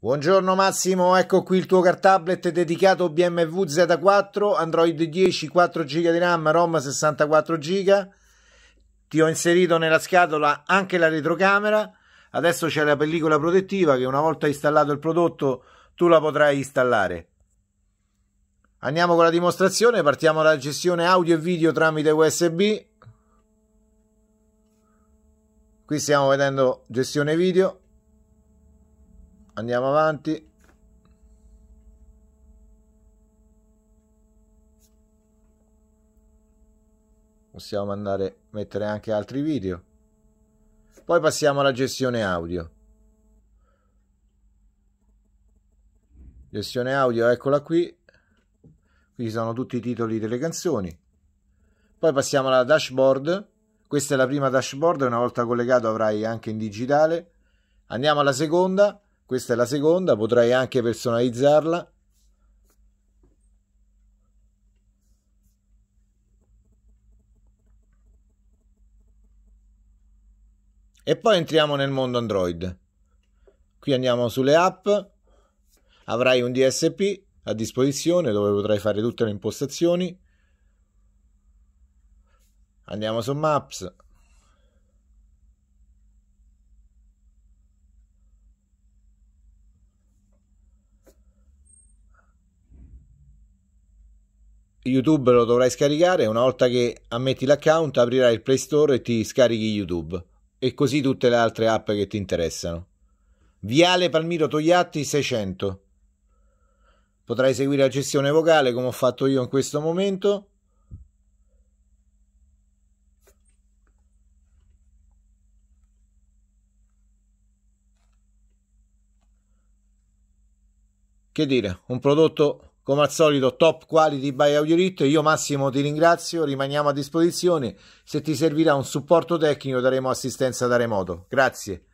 Buongiorno Massimo, ecco qui il tuo car tablet dedicato BMW Z4, Android 10, 4 GB di RAM, ROM 64 GB. Ti ho inserito nella scatola anche la retrocamera. Adesso c'è la pellicola protettiva che una volta installato il prodotto tu la potrai installare. Andiamo con la dimostrazione, partiamo dalla gestione audio e video tramite USB. Qui stiamo vedendo gestione video andiamo avanti possiamo andare a mettere anche altri video poi passiamo alla gestione audio gestione audio eccola qui qui ci sono tutti i titoli delle canzoni poi passiamo alla dashboard questa è la prima dashboard una volta collegato avrai anche in digitale andiamo alla seconda questa è la seconda, potrei anche personalizzarla. E poi entriamo nel mondo Android. Qui andiamo sulle app, avrai un DSP a disposizione dove potrai fare tutte le impostazioni. Andiamo su Maps, YouTube lo dovrai scaricare, una volta che ammetti l'account aprirai il Play Store e ti scarichi YouTube e così tutte le altre app che ti interessano. Viale Palmiro Togliatti 600. Potrai seguire la gestione vocale come ho fatto io in questo momento. Che dire, un prodotto come al solito top quality by Audiorit. Io Massimo ti ringrazio, rimaniamo a disposizione. Se ti servirà un supporto tecnico daremo assistenza da remoto. Grazie.